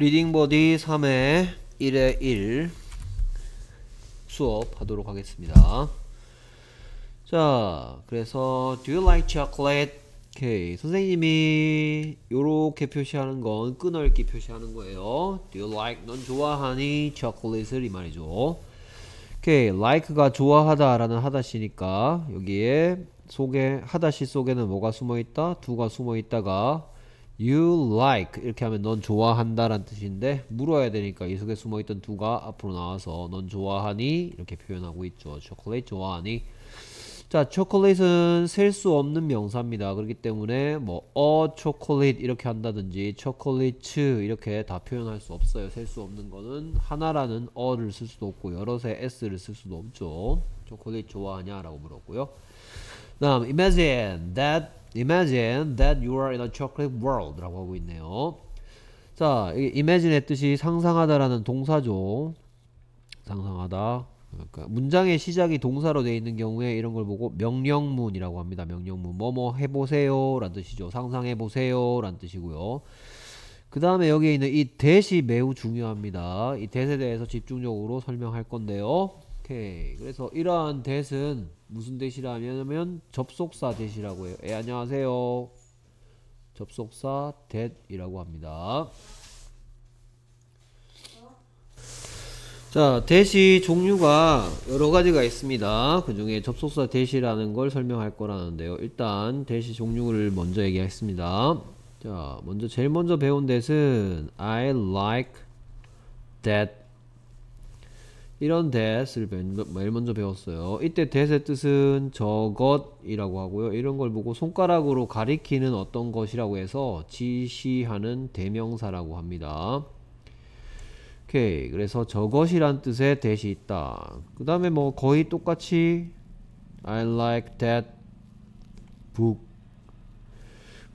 리딩보디 3회 1회 1 수업 하도록 하겠습니다. 자, 그래서 Do you like chocolate? 오케이. 선생님이 요렇게 표시하는 건 끈얼기 표시하는 거예요. Do you like? 넌 좋아하니? chocolate을 이 말이죠. 오케이. like가 좋아하다라는 하다시니까 여기에 속에 하다시 속에는 뭐가 숨어 있다? 두가 숨어 있다가 You like 이렇게 하면 넌좋아한다 라는 뜻인데 물어야 되니까 이 속에 숨어있던 두가 앞으로 나와서 넌 좋아하니 이렇게 표현하고 있죠. 초콜릿 좋아하니 자 초콜릿은 셀 수 없는 명사입니다. 그렇기 때문에 뭐 어 초콜릿 이렇게 한다든지 초콜릿츠 이렇게 다 표현할 수 없어요. 셀 수 없는 거는 하나라는 어를 쓸 수도 없고 여럿의 s를 쓸 수도 없죠. 초콜릿 좋아하냐라고 물었고요. 다음 imagine that Imagine that you are in a chocolate world 라고 하고 있네요. 자, imagine의 뜻이 상상하다라는 동사죠. 상상하다. 그러니까 문장의 시작이 동사로 되어 있는 경우에 이런 걸 보고 명령문이라고 합니다. 명령문. 뭐뭐 뭐 해보세요. 라는 뜻이죠. 상상해보세요. 라는 뜻이고요. 그 다음에 여기에 있는 이 대시 매우 중요합니다. 이 대에 대해서 집중적으로 설명할 건데요. 오케이. 그래서 이러한 대은 무슨 대시라 하냐면 접속사 대시라고 해요. 예, 안녕하세요. 접속사 대이라고 합니다. 자, 대시 종류가 여러 가지가 있습니다. 그 중에 접속사 대시라는 걸 설명할 거라는데요. 일단 대시 종류를 먼저 얘기하겠습니다. 자, 먼저 제일 먼저 배운 대신 I like that 이런 that을 맨 먼저 배웠어요. 이때 that의 뜻은 저것이라고 하고요. 이런 걸 보고 손가락으로 가리키는 어떤 것이라고 해서 지시하는 대명사라고 합니다. 오케이. 그래서 저것이란 뜻의 that이 있다. 그 다음에 뭐 거의 똑같이 I like that book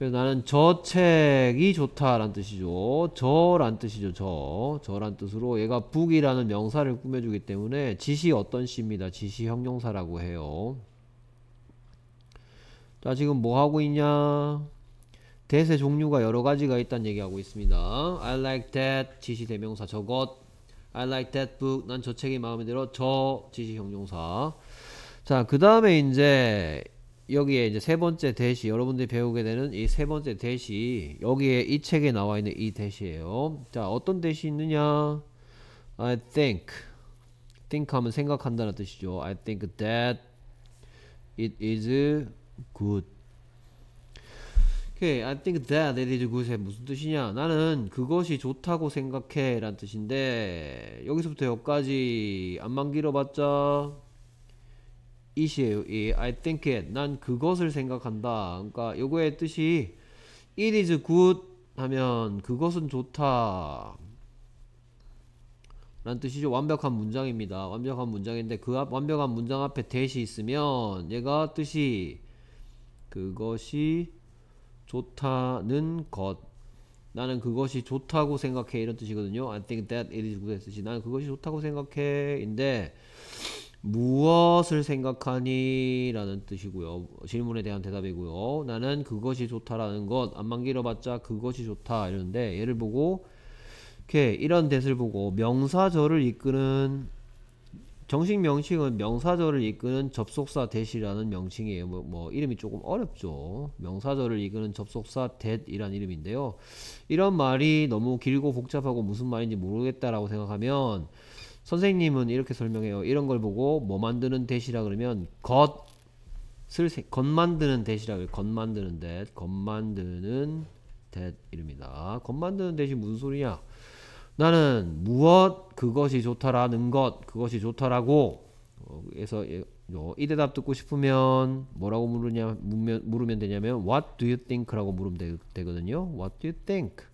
그래서 나는 저 책이 좋다란 뜻이죠. 저란 뜻이죠. 저. 저란 뜻으로 얘가 북이라는 명사를 꾸며주기 때문에 지시 어떤 시입니다. 지시 형용사라고 해요. 자, 지금 뭐 하고 있냐? 대세 종류가 여러 가지가 있다는 얘기하고 있습니다. I like that. 지시 대명사 저것. I like that book. 난 저 책이 마음에 들어. 저 지시 형용사. 자, 그 다음에 이제 여기에 이제 세 번째 대시 여러분들이 배우게 되는 이 세 번째 대시 여기에 이 책에 나와 있는 이 대시예요. 자 어떤 대시 있느냐? I think think 하면 생각한다는 뜻이죠. I think that it is good. 오케이, okay, I think that it is g o o d 무슨 뜻이냐? 나는 그것이 좋다고 생각해 라는 뜻인데 여기서부터 여기까지 안만 길어봤자 이시에요. 이 예, I think it. 난 그것을 생각한다. 그러니까 요거의 뜻이 it is good 하면 그것은 좋다. 라는 뜻이죠. 완벽한 문장입니다. 완벽한 문장인데 그 앞, 완벽한 문장 앞에 대시 있으면 얘가 뜻이 그것이 좋다는 것 나는 그것이 좋다고 생각해 이런 뜻이거든요. I think that it is good 뜻이 나는 그것이 좋다고 생각해 인데 무엇을 생각하니? 라는 뜻이고요. 질문에 대한 대답이고요. 나는 그것이 좋다라는 것, 안만 길어봤자 그것이 좋다. 이러는데, 예를 보고, 이렇게 이런 뜻을 보고, 명사절을 이끄는, 정식 명칭은 명사절을 이끄는 접속사 대시라는 명칭이에요. 뭐, 뭐, 이름이 조금 어렵죠. 명사절을 이끄는 접속사 대이란 이름인데요. 이런 말이 너무 길고 복잡하고 무슨 말인지 모르겠다라고 생각하면, 선생님은 이렇게 설명해요. 이런 걸 보고 뭐 만드는 대시라 그러면 겉을겉 만드는 대시라 그래요. 것 만드는 대, 것 만드는 대입니다. 겉 만드는 대시 무슨 소리냐? 나는 무엇 그것이 좋다라는 것 그것이 좋다라고 어, 해서이 예, 대답 듣고 싶으면 뭐라고 물으냐 물면, 물으면 되냐면 What do you think라고 물으면 되, 거든요 What do you think?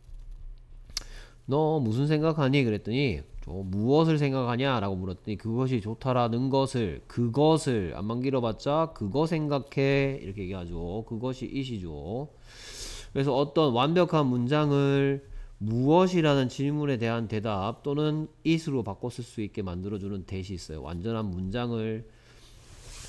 너 무슨 생각하니? 그랬더니 저 무엇을 생각하냐라고 물었더니 그것이 좋다라는 것을 그것을 안만 길어봤자 그거 생각해 이렇게 얘기하죠. 그것이 이시죠. 그래서 어떤 완벽한 문장을 무엇이라는 질문에 대한 대답 또는 it으로 바꿨을수 있게 만들어주는 대시 있어요. 완전한 문장을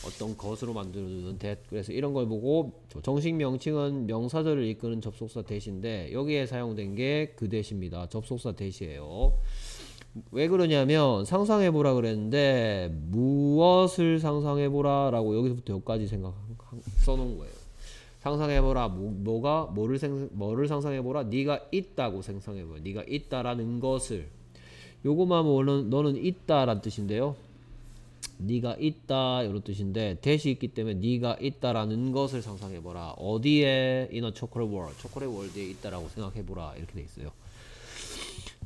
어떤 것으로 만들어주는 t 그래서 이런 걸 보고 정식 명칭은 명사절을 이끄는 접속사 대신데 여기에 사용된 게 그 대시입니다. 접속사 대시예요. 왜 그러냐면 상상해보라 그랬는데 무엇을 상상해보라 라고 여기서부터 여기까지 생각 써놓은 거예요. 상상해보라 뭐, 가 뭐를, 생, 뭐를 상상해보라 네가 있다고 상상해보라 네가 있다라는 것을 요거만 뭐는 너는 있다란 뜻인데요. 네가 있다 이런 뜻인데 대시 있기 때문에 네가 있다라는 것을 상상해보라 어디에 이 n a c h o c 초콜릿 월드에 있다라고 생각해보라 이렇게 돼 있어요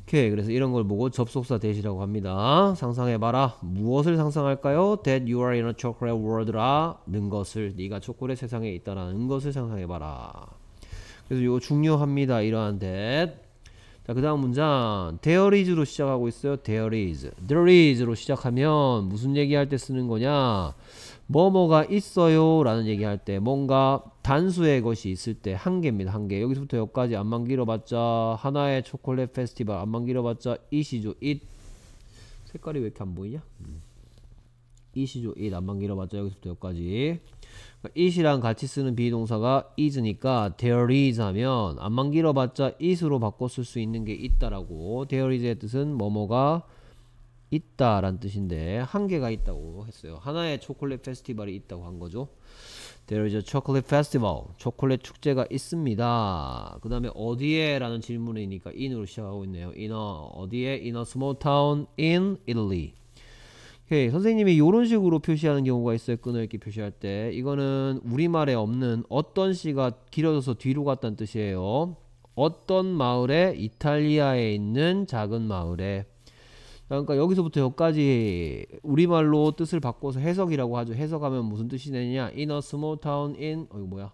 오케이 그래서 이런 걸 보고 접속사 대시라고 합니다 상상해봐라 무엇을 상상할까요? that you are in a chocolate world라는 것을 네가 초콜릿 세상에 있다라는 것을 상상해봐라 그래서 이거 중요합니다 이러한 that 자, 그 다음 문장. There is로 시작하고 있어요. There is. There is로 시작하면 무슨 얘기할 때 쓰는 거냐? 뭐뭐가 있어요 라는 얘기할 때 뭔가 단수의 것이 있을 때 한 개입니다. 한 개. 여기서부터 여기까지 안만 길어봤자 하나의 초콜릿 페스티벌 안만 길어봤자 이시죠. 잇. 색깔이 왜 이렇게 안 보이냐? 음. 이시죠. 잇 안만 길어봤자 여기서부터 여기까지. i t 랑 같이 쓰는 비동사가 is니까 there is 하면 안만 길어봤자 is로 바꿔 쓸 수 있는 게 있다라고 there is의 뜻은 뭐뭐가 있다란 뜻인데 한 개가 있다고 했어요. 하나의 초콜릿 페스티벌이 있다고 한 거죠. There is a chocolate festival. 초콜릿 축제가 있습니다. 그 다음에 어디에 라는 질문이니까 in으로 시작하고 있네요. in a, 어디에? in a small town in Italy. 오케이. 선생님이 이런 식으로 표시하는 경우가 있어요. 끊어 읽기 표시할 때. 이거는 우리말에 없는 어떤 시가 길어져서 뒤로 갔다는 뜻이에요. 어떤 마을에 이탈리아에 있는 작은 마을에 그러니까 여기서부터 여기까지 우리말로 뜻을 바꿔서 해석이라고 하죠. 해석하면 무슨 뜻이 되느냐? In a small town in 어이 뭐야?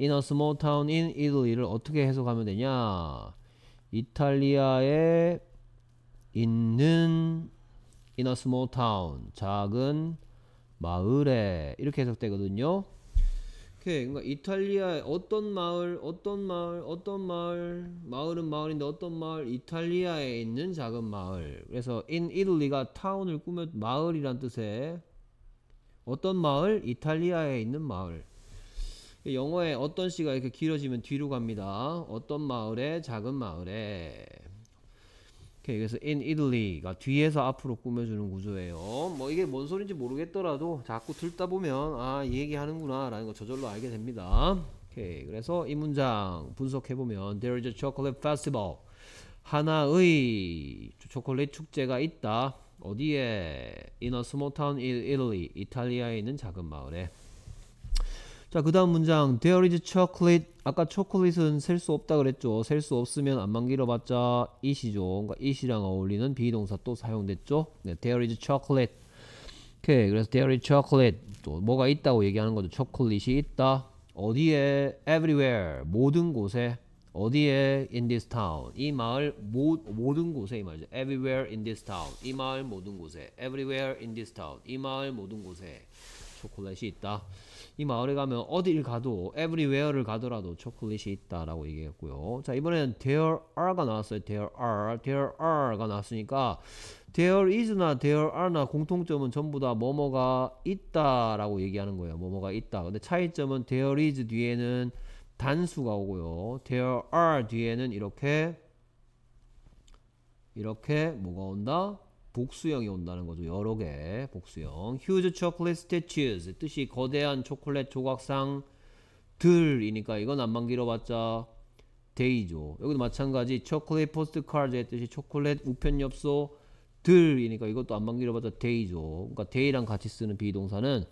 In a small town in Italy를 어떻게 해석하면 되냐? 이탈리아에 있는 in a small town 작은 마을에 이렇게 해석되거든요. 오케이. 그러니까 이탈리아의 어떤 마을, 어떤 마을, 어떤 마을, 마을은 마을인데 어떤 마을, 이탈리아에 있는 작은 마을. 그래서 in Italy가 town을 꾸며 마을이란 뜻의 어떤 마을, 이탈리아에 있는 마을. 영어에 어떤 씨가 이렇게 길어지면 뒤로 갑니다. 어떤 마을에, 작은 마을에. 오케이 그래서 in Italy가 뒤에서 앞으로 꾸며주는 구조예요 뭐 이게 뭔 소린지 모르겠더라도 자꾸 들다 보면 아 이 얘기 하는구나 라는 거 저절로 알게 됩니다 오케이 그래서 이 문장 분석해보면 There is a chocolate festival 하나의 초콜릿 축제가 있다 어디에? In a small town in Italy 이탈리아에 있는 작은 마을에 자, 그 다음 문장. There is chocolate. 아까 초콜릿은 셀 수 없다 그랬죠. 셀 수 없으면 안만 기어봤자 it이죠. 그러니까 it이랑 어울리는 비동사 또 사용됐죠. 네, there is chocolate. 오케이. 그래서 there is chocolate. 또 뭐가 있다고 얘기하는 거죠. 초콜릿이 있다. 어디에? everywhere. 모든 곳에. 어디에? in this town. 이 마을 모, 모든 곳에 이 말이죠. everywhere in this town. 이 마을 모든 곳에. everywhere in this town. 이 마을 모든 곳에. 초콜릿이 있다. 이 마을에 가면 어딜 가도 everywhere를 가더라도 초콜릿이 있다라고 얘기했고요. 자 이번에는 there are가 나왔어요. there are, there are가 나왔으니까 there is나 there are나 공통점은 전부 다 뭐뭐가 있다라고 얘기하는 거예요. 뭐뭐가 있다. 근데 차이점은 there is 뒤에는 단수가 오고요. there are 뒤에는 이렇게 이렇게 뭐가 온다? 복수형이 온다는 거죠. 여러 개 복수형. Huge chocolate statues 뜻이 거대한 초콜릿 조각상들이니까 이건 안만 길어봤자 데이죠. 여기도 마찬가지 초콜릿 포스트카드의 뜻이 초콜릿 우편엽소들이니까 이것도 안만 길어봤자 데이죠. 그러니까 데이랑 같이 쓰는 비동사는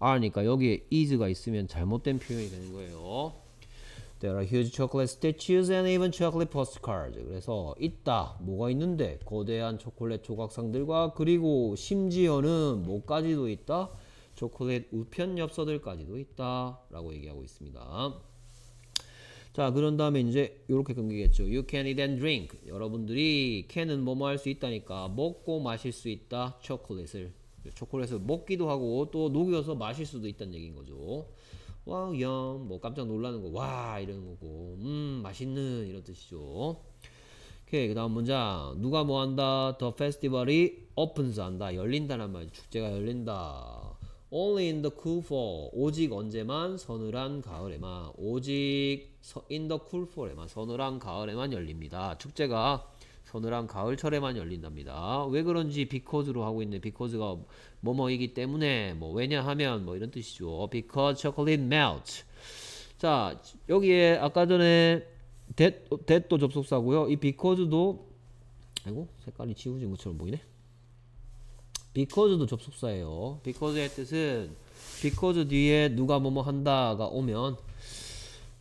아니까 여기에 is가 있으면 잘못된 표현이 되는 거예요. There are huge chocolate statues and even chocolate postcards. 그래서 있다, 뭐가 있는데 거대한 초콜릿 조각상들과 그리고 심지어는 뭐까지도 있다? 초콜릿 우편 엽서들까지도 있다 라고 얘기하고 있습니다. 자 그런 다음에 이제 이렇게 끊기겠죠. You can eat and drink. 여러분들이 can은 뭐 뭐 할 수 있다니까 먹고 마실 수 있다 초콜릿을 초콜릿을 먹기도 하고 또 녹여서 마실 수도 있다는 얘기인 거죠. 와우 염, 뭐 깜짝 놀라는 거, 와 이러는 거고, 음 맛있는 이런 뜻이죠. 오케이 그 다음 문장 누가 뭐 한다? 더페스티벌이 오픈스 한다 열린다란 말이 축제가 열린다. Only in the cool fall 오직 언제만 서늘한 가을에만 오직 서, in the cool fall에만 서늘한 가을에만 열립니다. 축제가 서늘한 가을철에만 열린답니다. 왜 그런지 비코즈로 하고 있는 비코즈가 뭐뭐이기 때문에 뭐 왜냐하면 뭐 이런 뜻이죠. Because chocolate melts. 자 여기에 아까 전에 that도 접속사고요. 이 because도 아이고 색깔이 지워진 것처럼 보이네. because도 접속사예요. because의 뜻은 because 뒤에 누가 뭐뭐 한다가 오면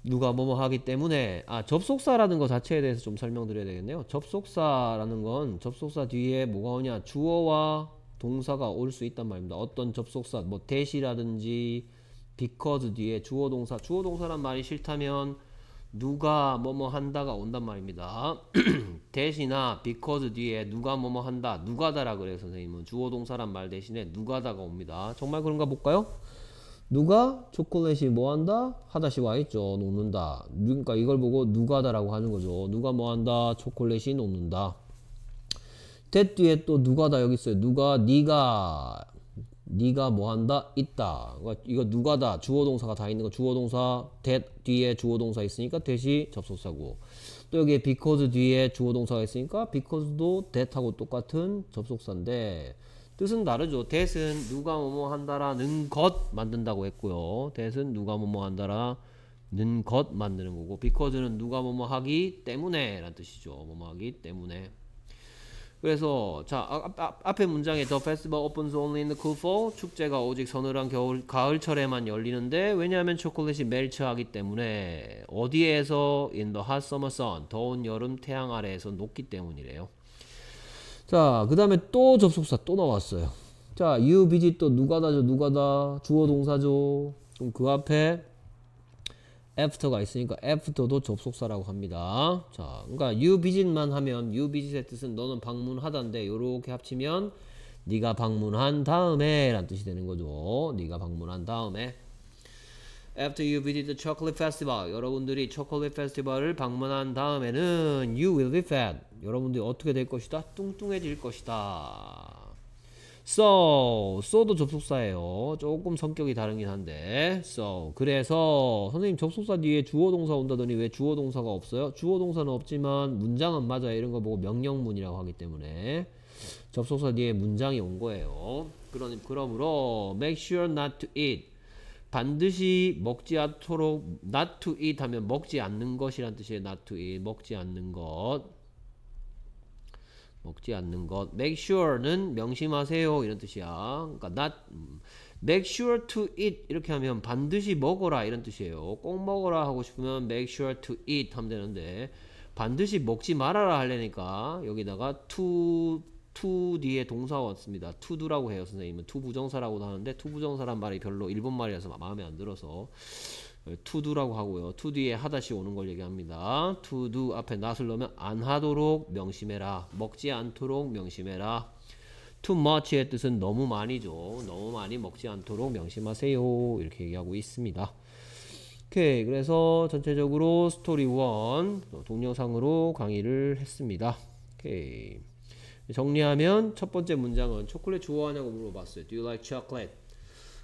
누가 뭐뭐 하기 때문에 아 접속사라는 것 자체에 대해서 좀 설명드려야 되겠네요 접속사라는 건 접속사 뒤에 뭐가 오냐 주어와 동사가 올 수 있단 말입니다 어떤 접속사 뭐 대시라든지 because 뒤에 주어 동사 주어 동사란 말이 싫다면 누가 뭐뭐 한다가 온단 말입니다 대시나 because 뒤에 누가 뭐뭐 한다 누가다라 그래요 선생님은 주어 동사란 말 대신에 누가다가 옵니다 정말 그런가 볼까요 누가 초콜릿이 뭐한다? 하다시 와있죠. 녹는다. 그러니까 이걸 보고 누가다라고 하는 거죠. 누가 뭐한다? 초콜릿이 녹는다. 대 뒤에 또 누가다 여기 있어요. 누가 니가니가 뭐한다? 있다. 그러니까 이거 누가다 주어동사가 다 있는 거 주어동사 대 뒤에 주어동사 있으니까 대시 접속사고 또 여기에 because 뒤에 주어동사가 있으니까 because도 t h 하고 똑같은 접속사인데 뜻은 다르죠. 대은 누가 뭐뭐 한다라는 것 만든다고 했고요. 대은 누가 뭐뭐 한다라는 것 만드는 거고 because는 누가 뭐뭐 하기 때문에 라는 뜻이죠. 뭐뭐 하기 때문에 그래서 자 아, 앞, 앞, 앞에 문장에 The festival opens only in the cool fall 축제가 오직 서늘한 겨울 가을철에만 열리는데 왜냐하면 초콜릿이 멜츠하기 때문에 어디에서 in the hot summer sun 더운 여름 태양 아래에서 녹기 때문이래요. 자, 그 다음에 또 접속사 또 나왔어요. 자, UBG 또 누가다죠, 누가다. 주어 동사죠. 그럼 그 앞에 after가 있으니까 after도 접속사라고 합니다. 자, 그러니까 you v i s i 만 하면 you v i s i 의 뜻은 너는 방문하다인데 요렇게 합치면 네가 방문한 다음에 라는 뜻이 되는 거죠. 네가 방문한 다음에 After you visit the chocolate festival, 여러분들이 초콜릿 페스티벌을 방문한 다음에는 you will be fed. 여러분들이 어떻게 될 것이다? 뚱뚱해질 것이다. So, so도 접속사예요. 조금 성격이 다르긴 한데. So, 그래서 선생님 접속사 뒤에 주어동사 온다더니 왜 주어동사가 없어요? 주어동사는 없지만 문장은 맞아 이런 거 보고 명령문이라고 하기 때문에 접속사 뒤에 문장이 온 거예요. 그러니 그러므로 make sure not to eat 반드시 먹지 않도록 not to eat 하면 먹지 않는 것이란 뜻이에요. not to eat 먹지 않는 것 먹지 않는 것 make sure는 명심하세요 이런 뜻이야. 그러니까 not make sure to eat 이렇게 하면 반드시 먹어라 이런 뜻이에요. 꼭 먹어라 하고 싶으면 make sure to eat 하면 되는데 반드시 먹지 말아라 하려니까 여기다가 to 투 o 뒤에 동사가 왔습니다. 투두라고 해요 선생님은 투 부정사라고도 하는데 투 부정사란 말이 별로 일본 말이라서 마음에 안 들어서 예, 투두라고 하고요. 투 o 뒤에 하다시 오는 걸 얘기합니다. 투두 앞에 not을 넣으면 안 하도록 명심해라. 먹지 않도록 명심해라. too much의 뜻은 너무 많이죠. 너무 많이 먹지 않도록 명심하세요. 이렇게 얘기하고 있습니다. 오케이 그래서 전체적으로 스토리 1 동영상으로 강의를 했습니다. 오케이. 정리하면 첫 번째 문장은 초콜릿 좋아하냐고 물어봤어요. Do you like chocolate?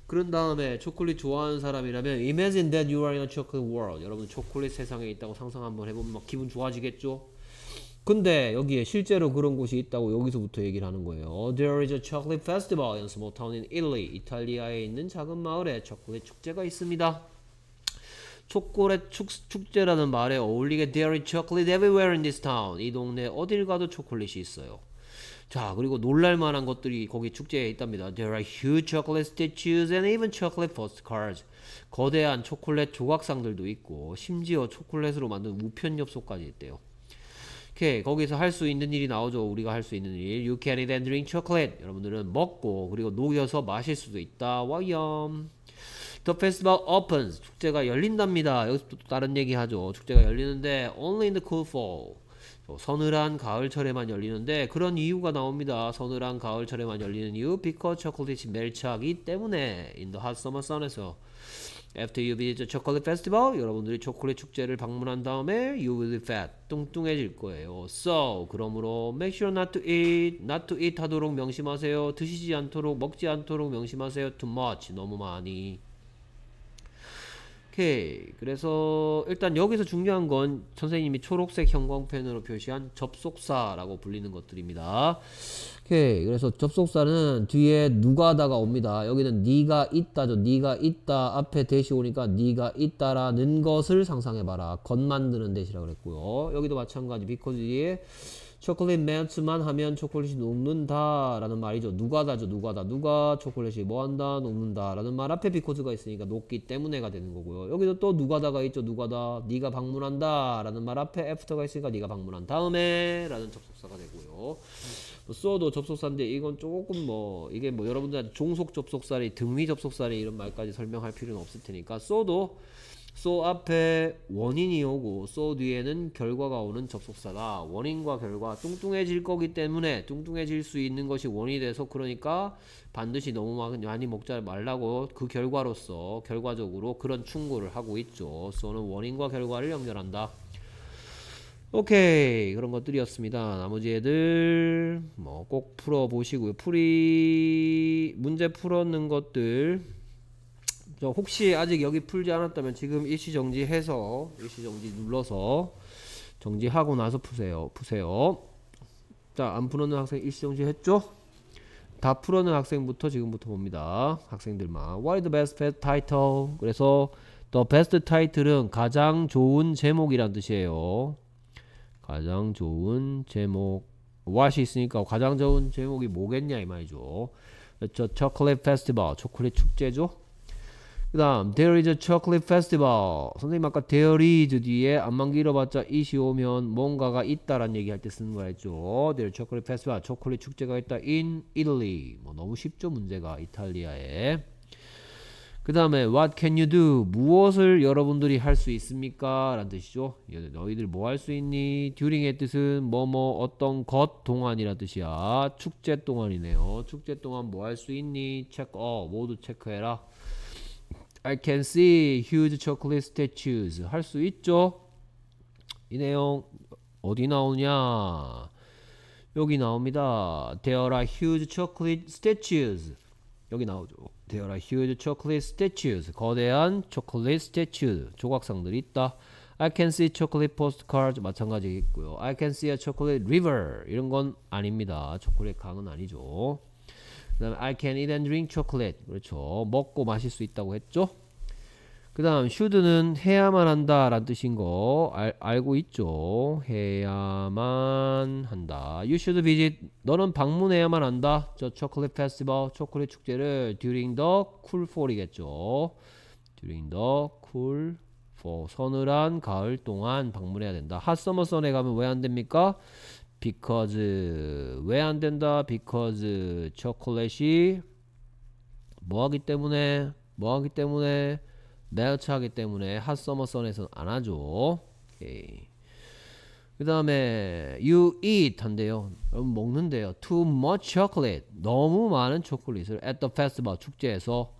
그런 다음에 초콜릿 좋아하는 사람이라면 Imagine that you are in a chocolate world. 여러분 초콜릿 세상에 있다고 상상 한번 해보면 막 기분 좋아지겠죠? 근데 여기에 실제로 그런 곳이 있다고 여기서부터 얘기를 하는 거예요. Oh, there is a chocolate festival in small town in Italy. 이탈리아에 있는 작은 마을에 초콜릿 축제가 있습니다. 초콜릿 축, 축제라는 말에 어울리게 There is chocolate everywhere in this town. 이 동네 어딜 가도 초콜릿이 있어요. 자, 그리고 놀랄만한 것들이 거기 축제에 있답니다. There are huge chocolate statues and even chocolate postcards. 거대한 초콜릿 조각상들도 있고, 심지어 초콜릿으로 만든 우편 엽서까지 있대요. 오케이, 거기서 할 수 있는 일이 나오죠. 우리가 할 수 있는 일. You can eat and drink chocolate. 여러분들은 먹고, 그리고 녹여서 마실 수도 있다. 와염. The festival opens. 축제가 열린답니다. 여기서 또 다른 얘기 하죠. 축제가 열리는데, only in the cool fall. 뭐 서늘한 가을철에만 열리는데 그런 이유가 나옵니다. 서늘한 가을철에만 열리는 이유 because 초콜릿이 멸치하기 때문에 in the hot summer sun에서 After you visit the chocolate festival, 여러분들이 초콜릿 축제를 방문한 다음에 you will be fat, 뚱뚱해질 거예요. So, 그러므로 make sure not to eat, not to eat 하도록 명심하세요. 드시지 않도록, 먹지 않도록 명심하세요. Too much, 너무 많이. 오케이. 그래서 일단 여기서 중요한 건 선생님이 초록색 형광펜으로 표시한 접속사라고 불리는 것들입니다. 오케이. 그래서 접속사는 뒤에 누가다가 옵니다. 여기는 네가 있다죠. 네가 있다 앞에 대시 오니까 네가 있다라는 것을 상상해봐라. 것 만드는 대시라고 그랬고요. 여기도 마찬가지 because 뒤에 초콜릿 맨트만 하면 초콜릿이 녹는다 라는 말이죠 누가다죠 누가다 누가 초콜릿이 뭐한다 녹는다 라는 말 앞에 비코즈가 있으니까 녹기 때문에가 되는 거고요 여기도 또 누가다가 있죠 누가다 네가 방문한다 라는 말 앞에 애프터가 있으니까 네가 방문한 다음에 라는 접속사가 되고요 뭐 써도 접속사인데 이건 조금 뭐 이게 뭐 여러분들한테 종속 접속사리 등위 접속사리 이런 말까지 설명할 필요는 없을 테니까 써도 so 앞에 원인이 오고 so 뒤에는 결과가 오는 접속사다. 원인과 결과 뚱뚱해질 거기 때문에 뚱뚱해질 수 있는 것이 원인이 돼서 그러니까 반드시 너무 많이 먹지 말라고 그 결과로서 결과적으로 그런 충고를 하고 있죠. so는 원인과 결과를 연결한다. 오케이 그런 것들이었습니다 나머지 애들 뭐 꼭 풀어보시고요 풀이 문제 풀었는 것들 혹시 아직 여기 풀지 않았다면 지금 일시정지 해서 일시정지 눌러서 정지하고 나서 푸세요. 푸세요. 자, 안 풀었는 학생 일시정지 했죠? 다풀어는 학생부터 지금부터 봅니다. 학생들만. What is the best, best title? 그래서 The best title은 가장 좋은 제목이란 뜻이에요. 가장 좋은 제목. what이 있으니까 가장 좋은 제목이 뭐겠냐 이 말이죠. 저 chocolate festival, 초콜릿 축제죠. 그 다음 There is a chocolate festival 선생님 아까 there is 뒤에 안만 길어봤자 이시 오면 뭔가가 있다란 얘기할 때 쓰는 거였죠 There is chocolate festival 초콜릿 축제가 있다 in Italy 뭐 너무 쉽죠 문제가 이탈리아에 그 다음에 What can you do? 무엇을 여러분들이 할 수 있습니까? 라는 뜻이죠 예, 너희들 뭐 할 수 있니? during의 뜻은 뭐뭐 어떤 것 동안이라 뜻이야 축제 동안이네요 축제 동안 뭐 할 수 있니? 체크 어 모두 체크해라 I can see huge chocolate statues. 할 수 있죠? 이 내용 어디 나오냐? 여기 나옵니다. There are huge chocolate statues. 여기 나오죠. There are huge chocolate statues. 거대한 초콜릿 스태츄, 조각상들이 있다. I can see chocolate postcards 마찬가지겠고요. I can see a chocolate river 이런 건 아닙니다. 초콜릿 강은 아니죠. 그 다음에 I can eat and drink chocolate 그렇죠 먹고 마실 수 있다고 했죠 그 다음 should는 해야만 한다 라는 뜻인 거 알, 알고 있죠 해야만 한다 You should visit 너는 방문해야만 한다 저 초콜릿 페스티벌 초콜릿 축제를 during the cool fall 이겠죠 during the cool fall 서늘한 가을 동안 방문해야 된다 핫 서머 선에 가면 왜 안 됩니까 because 왜 안 된다? because 초콜릿이 뭐하기 때문에 뭐하기 때문에 멜트하기 때문에 핫서머선에서는 안 하죠. 그 다음에 you eat 한데요 먹는데요. Too much chocolate. 너무 많은 초콜릿을 at the festival 축제에서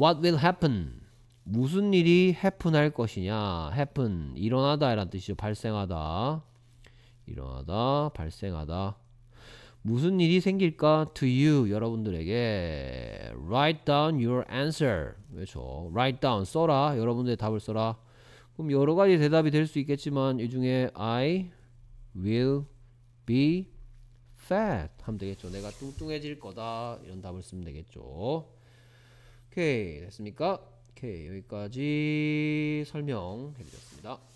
what will happen? 무슨 일이 happen 할 것이냐? happen 일어나다 이란 뜻이죠. 발생하다. 일어나다, 발생하다. 무슨 일이 생길까? To you, 여러분들에게. Write down your answer. 왜죠? Write down, 써라. 여러분들의 답을 써라. 그럼 여러 가지 대답이 될 수 있겠지만 이 중에 I will be fat 하면 되겠죠. 내가 뚱뚱해질 거다. 이런 답을 쓰면 되겠죠. 오케이, 됐습니까? 오케이, 여기까지 설명해드렸습니다.